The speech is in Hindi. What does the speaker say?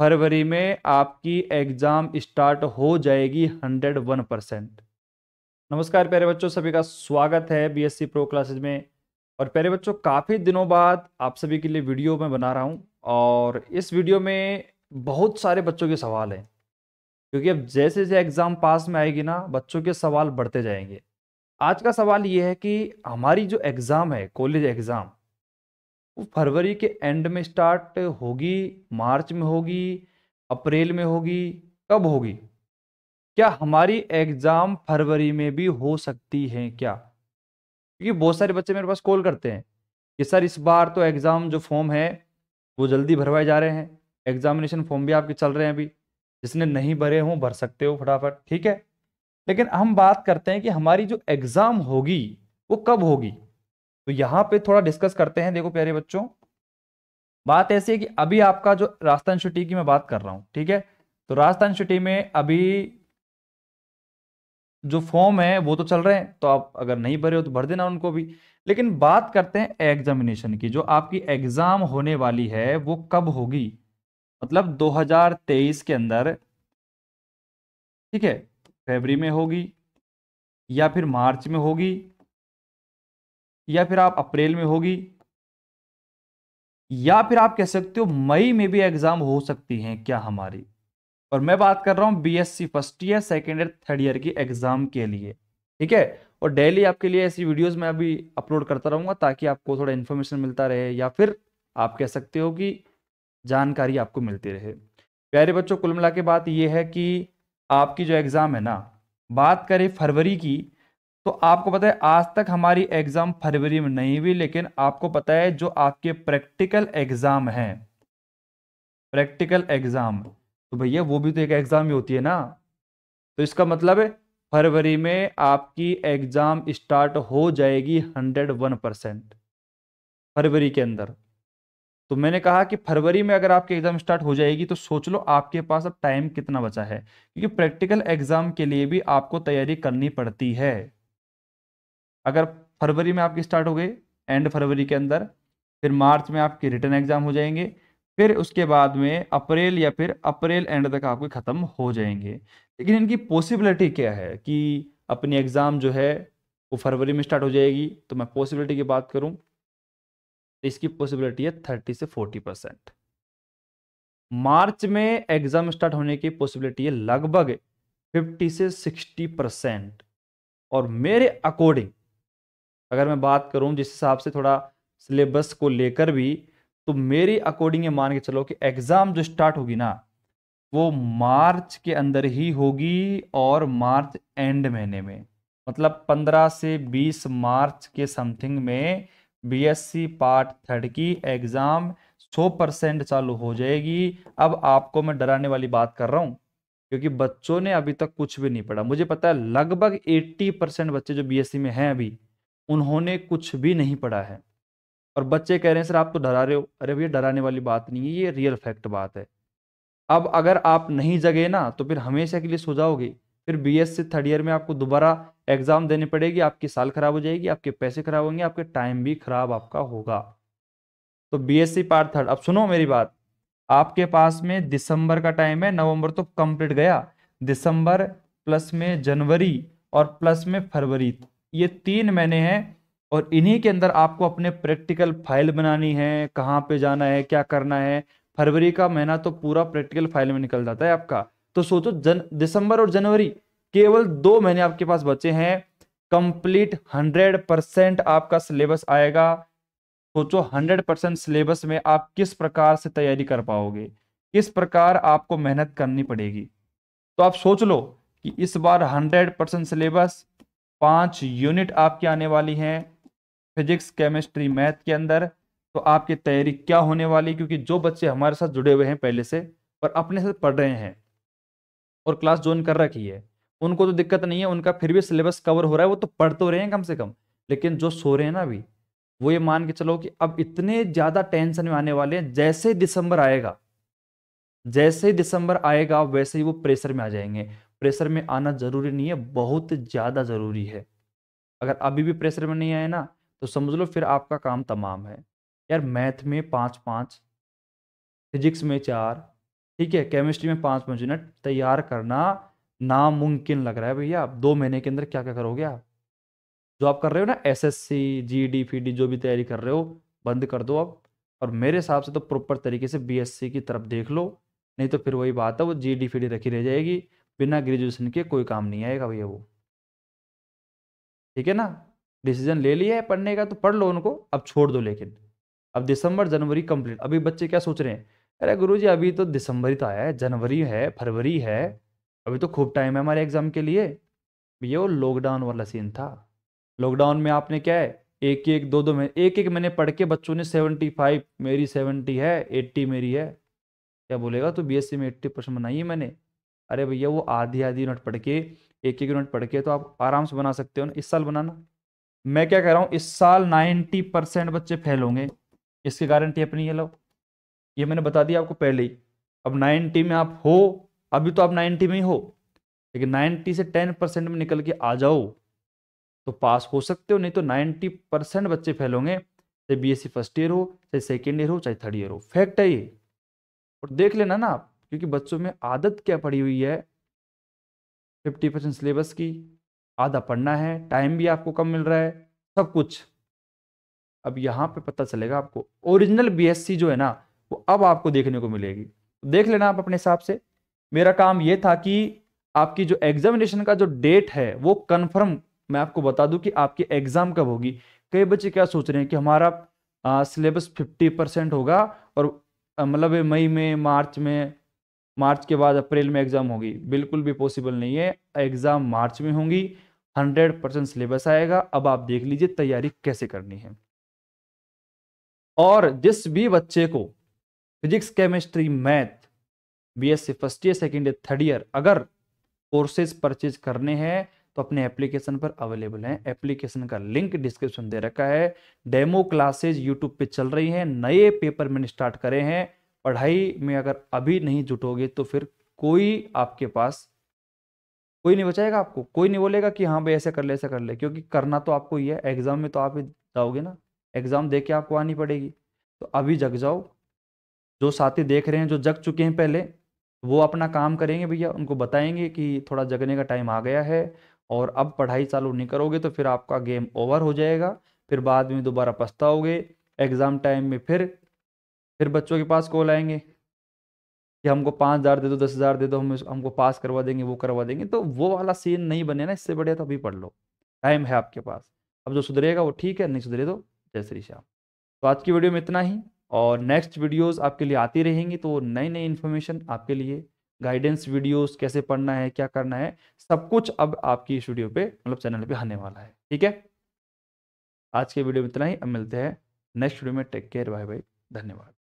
फरवरी में आपकी एग्ज़ाम स्टार्ट हो जाएगी हंड्रेड वन परसेंट नमस्कार प्यारे बच्चों सभी का स्वागत है बीएससी प्रो क्लासेज में और प्यारे बच्चों काफ़ी दिनों बाद आप सभी के लिए वीडियो मैं बना रहा हूँ और इस वीडियो में बहुत सारे बच्चों के सवाल हैं क्योंकि अब जैसे जैसे एग्ज़ाम पास में आएगी ना बच्चों के सवाल बढ़ते जाएंगे आज का सवाल ये है कि हमारी जो एग्ज़ाम है कॉलेज एग्ज़ाम वो फरवरी के एंड में स्टार्ट होगी मार्च में होगी अप्रैल में होगी कब होगी क्या हमारी एग्ज़ाम फरवरी में भी हो सकती है क्या क्योंकि बहुत सारे बच्चे मेरे पास कॉल करते हैं कि सर इस बार तो एग्ज़ाम जो फॉर्म है वो जल्दी भरवाए जा रहे हैं एग्ज़ामिनेशन फॉर्म भी आपके चल रहे हैं अभी जिसने नहीं भरे हों भर सकते हो फटाफट ठीक है लेकिन हम बात करते हैं कि हमारी जो एग्ज़ाम होगी वो कब होगी तो यहाँ पे थोड़ा डिस्कस करते हैं देखो प्यारे बच्चों बात ऐसी है कि अभी आपका जो राजस्थान छुट्टी की मैं बात कर रहा हूँ ठीक है तो राजस्थान छुट्टी में अभी जो फॉर्म है वो तो चल रहे हैं तो आप अगर नहीं भरे हो तो भर देना उनको भी लेकिन बात करते हैं एग्जामिनेशन की जो आपकी एग्जाम होने वाली है वो कब होगी मतलब 2023 के अंदर ठीक है फरवरी में होगी या फिर मार्च में होगी या फिर आप अप्रैल में होगी या फिर आप कह सकते हो मई में भी एग्जाम हो सकती हैं क्या हमारी और मैं बात कर रहा हूं BSc first year second year third year की एग्जाम के लिए ठीक है और डेली आपके लिए ऐसी वीडियोस मैं अभी अपलोड करता रहूंगा ताकि आपको थोड़ा इन्फॉर्मेशन मिलता रहे या फिर आप कह सकते हो कि जानकारी आपको मिलती रहे प्यारे बच्चों कुल मिला के बात यह है कि आपकी जो एग्ज़ाम है ना बात करें फरवरी की तो आपको पता है आज तक हमारी एग्ज़ाम फरवरी में नहीं हुई लेकिन आपको पता है जो आपके प्रैक्टिकल एग्ज़ाम है प्रैक्टिकल एग्ज़ाम तो भैया वो भी तो एक एग्ज़ाम ही होती है ना तो इसका मतलब है फरवरी में आपकी एग्ज़ाम स्टार्ट हो जाएगी हंड्रेड वन परसेंट फरवरी के अंदर तो मैंने कहा कि फरवरी में अगर आपकी एग्ज़ाम स्टार्ट हो जाएगी तो सोच लो आपके पास अब टाइम कितना बचा है क्योंकि प्रैक्टिकल एग्ज़ाम के लिए भी आपको तैयारी करनी पड़ती है अगर फरवरी में आपकी स्टार्ट हो गई एंड फरवरी के अंदर फिर मार्च में आपके रिटर्न एग्जाम हो जाएंगे फिर उसके बाद में अप्रैल या फिर अप्रैल एंड तक आपके ख़त्म हो जाएंगे लेकिन इनकी पॉसिबिलिटी क्या है कि अपनी एग्ज़ाम जो है वो फरवरी में स्टार्ट हो जाएगी तो मैं पॉसिबिलिटी की बात करूँ तो इसकी पॉसिबिलिटी है थर्टी से फोर्टी परसेंट मार्च में एग्ज़ाम स्टार्ट होने की पॉसिबिलिटी है लगभग फिफ्टी से सिक्सटी परसेंट और मेरे अकॉर्डिंग अगर मैं बात करूँ जिस हिसाब से थोड़ा सिलेबस को लेकर भी तो मेरी अकॉर्डिंग ये मान के चलो कि एग्ज़ाम जो स्टार्ट होगी ना वो मार्च के अंदर ही होगी और मार्च एंड महीने में मतलब 15 से 20 मार्च के समथिंग में बीएससी पार्ट थर्ड की एग्ज़ाम 100 परसेंट चालू हो जाएगी अब आपको मैं डराने वाली बात कर रहा हूँ क्योंकि बच्चों ने अभी तक कुछ भी नहीं पढ़ा मुझे पता है लगभग 80 परसेंट बच्चे जो बीएससी में हैं अभी उन्होंने कुछ भी नहीं पढ़ा है और बच्चे कह रहे हैं सर आप तो डरा रहे हो अरे भैया डराने वाली बात नहीं है ये रियल फैक्ट बात है अब अगर आप नहीं जगे ना तो फिर हमेशा के लिए सो जाओगे फिर बी एस से थर्ड ईयर में आपको दोबारा एग्जाम देने पड़ेगी आपकी साल खराब हो जाएगी आपके पैसे खराब होंगे आपके टाइम भी खराब आपका होगा तो B S C part third अब सुनो मेरी बात आपके पास में दिसंबर का टाइम है नवंबर तो कंप्लीट गया दिसंबर प्लस में जनवरी और प्लस में फरवरी ये तीन महीने हैं और इन्हीं के अंदर आपको अपने प्रैक्टिकल फाइल बनानी है कहाँ पे जाना है क्या करना है फरवरी का महीना तो पूरा प्रैक्टिकल फाइल में निकल जाता है आपका तो सोचो जन दिसंबर और जनवरी केवल दो महीने आपके पास बचे हैं कंप्लीट हंड्रेड परसेंट आपका सिलेबस आएगा सोचो हंड्रेड परसेंट सिलेबस में आप किस प्रकार से तैयारी कर पाओगे किस प्रकार आपको मेहनत करनी पड़ेगी तो आप सोच लो कि इस बार हंड्रेड परसेंट सिलेबस पांच यूनिट आपकी आने वाली हैं फिजिक्स केमिस्ट्री मैथ के अंदर तो आपकी तैयारी क्या होने वाली क्योंकि जो बच्चे हमारे साथ जुड़े हुए हैं पहले से और अपने साथ पढ़ रहे हैं और क्लास ज्वाइन कर रखी है उनको तो दिक्कत नहीं है उनका फिर भी सिलेबस कवर हो रहा है वो तो पढ़ तो रहे हैं कम से कम लेकिन जो सो रहे हैं ना अभी वो ये मान के चलो कि अब इतने ज़्यादा टेंशन में आने वाले हैं जैसे दिसंबर आएगा जैसे दिसंबर आएगा वैसे ही वो प्रेशर में आ जाएंगे प्रेशर में आना ज़रूरी नहीं है बहुत ज़्यादा ज़रूरी है अगर अभी भी प्रेशर में नहीं आए ना तो समझ लो फिर आपका काम तमाम है यार मैथ में पाँच पाँच फिजिक्स में चार ठीक है केमिस्ट्री में पाँच पाँच यूनिट तैयार करना नामुमकिन लग रहा है भैया आप दो महीने के अंदर क्या क्या करोगे आप जो आप कर रहे हो ना S S C G D फी डी जो भी तैयारी कर रहे हो बंद कर दो आप और मेरे हिसाब से तो प्रॉपर तरीके से बी एस सी की तरफ देख लो नहीं तो फिर वही बात है वो जी डी फी डी रखी रह जाएगी बिना ग्रेजुएशन के कोई काम नहीं आएगा भैया वो ठीक है ना डिसीजन ले लिया है पढ़ने का तो पढ़ लो उनको अब छोड़ दो लेकिन अब दिसंबर जनवरी कंप्लीट अभी बच्चे क्या सोच रहे हैं अरे गुरु जी अभी तो दिसंबर ही तो आया है जनवरी है फरवरी है अभी तो खूब टाइम है हमारे एग्जाम के लिए ये वो लॉकडाउन वाला सीन था लॉकडाउन में आपने क्या है एक एक दो दो महीने एक एक महीने पढ़ के बच्चों ने सेवेंटी फाइव मेरी सेवेंटी है एट्टी मेरी है क्या बोलेगा तो बीएससी में एट्टी परसेंट बनाई है मैंने अरे भैया वो आधी आधी यूनिट पढ़ के एक एक यूनिट पढ़ के तो आप आराम से बना सकते हो ना इस साल बनाना मैं क्या कह रहा हूँ इस साल नाइन्टी परसेंट बच्चे फेल होंगे इसकी गारंटी अपनी है लो ये मैंने बता दिया आपको पहले ही अब नाइन्टी में आप हो अभी तो आप नाइन्टी में ही हो लेकिन नाइन्टी से टेन परसेंट में निकल के आ जाओ तो पास हो सकते हो नहीं तो नाइन्टी परसेंट बच्चे फेल होंगे चाहे बी फर्स्ट ईयर हो चाहे सेकेंड ईयर हो चाहे थर्ड ईयर हो फैक्ट है ये और देख लेना ना आप क्योंकि बच्चों में आदत क्या पड़ी हुई है फिफ्टी परसेंट सिलेबस की आधा पढ़ना है टाइम भी आपको कम मिल रहा है सब कुछ अब यहाँ पे पता चलेगा आपको ओरिजिनल बीएससी जो है ना वो अब आपको देखने को मिलेगी देख लेना आप अपने हिसाब से मेरा काम ये था कि आपकी जो एग्जामिनेशन का जो डेट है वो कन्फर्म मैं आपको बता दूँ कि आपकी एग्जाम कब होगी कई बच्चे क्या सोच रहे हैं कि हमारा सिलेबस फिफ्टी परसेंट होगा और मतलब मई में मार्च में मार्च के बाद अप्रैल में एग्ज़ाम होगी बिल्कुल भी पॉसिबल नहीं है एग्ज़ाम मार्च में होंगी हंड्रेड परसेंट सिलेबस आएगा अब आप देख लीजिए तैयारी कैसे करनी है और जिस भी बच्चे को physics chemistry math BSc first year second year third year अगर कोर्सेज परचेज करने हैं तो अपने एप्लीकेशन पर अवेलेबल हैं एप्लीकेशन का लिंक डिस्क्रिप्शन दे रखा है डेमो क्लासेज यूट्यूब पे चल रही हैं नए पेपर मैंने स्टार्ट करे हैं पढ़ाई में अगर अभी नहीं जुटोगे तो फिर कोई आपके पास कोई नहीं बचाएगा आपको कोई नहीं बोलेगा कि हाँ भाई ऐसे कर ले ऐसे कर ले क्योंकि करना तो आपको ही है एग्ज़ाम में तो आप ही जाओगे ना एग्ज़ाम दे के आपको आनी पड़ेगी तो अभी जग जाओ जो साथी देख रहे हैं जो जग चुके हैं पहले वो अपना काम करेंगे भैया उनको बताएंगे कि थोड़ा जगने का टाइम आ गया है और अब पढ़ाई चालू नहीं करोगे तो फिर आपका गेम ओवर हो जाएगा फिर बाद में दोबारा पछताओगे एग्ज़ाम टाइम में फिर फिर बच्चों के पास कॉल आएंगे कि हमको पाँच हज़ार दे दो दस हज़ार दे दो हम हमको पास करवा देंगे वो करवा देंगे तो वो वाला सीन नहीं बने ना इससे बढ़िया तो अभी पढ़ लो टाइम है आपके पास अब जो सुधरेगा वो ठीक है नहीं सुधरे तो जय श्री श्याम तो आज की वीडियो में इतना ही और नेक्स्ट वीडियोस आपके लिए आती रहेंगी तो नई नई इन्फॉर्मेशन आपके लिए गाइडेंस वीडियोस कैसे पढ़ना है क्या करना है सब कुछ अब आपकी इस वीडियो पे मतलब चैनल पे आने वाला है ठीक है आज के वीडियो में इतना ही अब मिलते हैं नेक्स्ट वीडियो में टेक केयर बाय बाय धन्यवाद